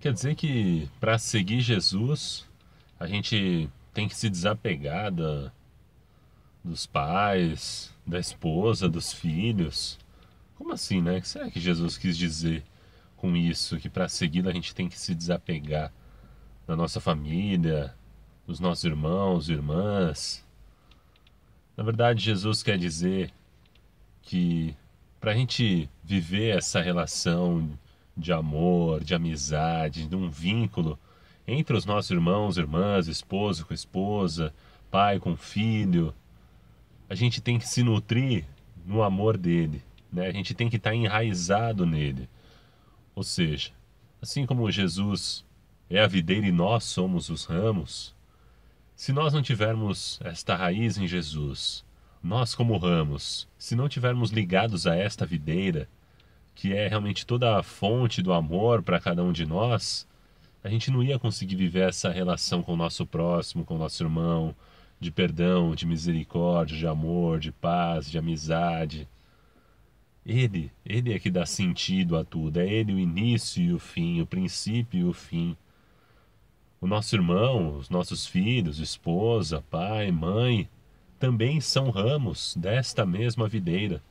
Quer dizer que para seguir Jesus, a gente tem que se desapegar da, dos pais, da esposa, dos filhos. Como assim, né? O que será que Jesus quis dizer com isso? Que para segui-lo a gente tem que se desapegar da nossa família, dos nossos irmãos, irmãs. Na verdade, Jesus quer dizer que para a gente viver essa relação de amor, de amizade, de um vínculo entre os nossos irmãos, irmãs, esposo com esposa, pai com filho. A gente tem que se nutrir no amor dele, né? A gente tem que estar tá enraizado nele. Ou seja, assim como Jesus é a videira e nós somos os ramos, se nós não tivermos esta raiz em Jesus, nós como ramos, se não tivermos ligados a esta videira, que é realmente toda a fonte do amor para cada um de nós, a gente não ia conseguir viver essa relação com o nosso próximo, com o nosso irmão, de perdão, de misericórdia, de amor, de paz, de amizade. Ele, ele é que dá sentido a tudo, é ele o início e o fim, o princípio e o fim. O nosso irmão, os nossos filhos, esposa, pai, mãe, também são ramos desta mesma videira.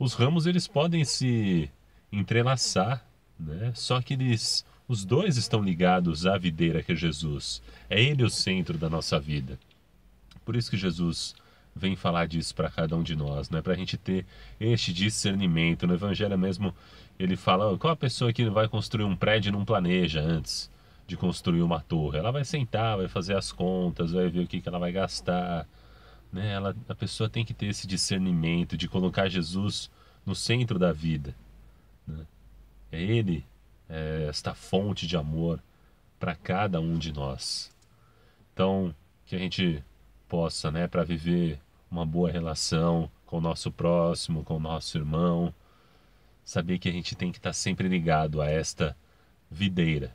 Os ramos eles podem se entrelaçar, né? Só que eles, os dois estão ligados à videira que é Jesus. É ele o centro da nossa vida. Por isso que Jesus vem falar disso para cada um de nós, né? Para a gente ter este discernimento. No Evangelho mesmo ele fala qual a pessoa que vai construir um prédio e não planeja antes de construir uma torre. Ela vai sentar, vai fazer as contas, vai ver o que, que ela vai gastar. Né? Ela, a pessoa tem que ter esse discernimento de colocar Jesus no centro da vida. Né? É Ele é esta fonte de amor para cada um de nós. Então, que a gente possa, né, para viver uma boa relação com o nosso próximo, com o nosso irmão, saber que a gente tem que estar tá sempre ligado a esta videira,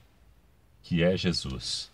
que é Jesus.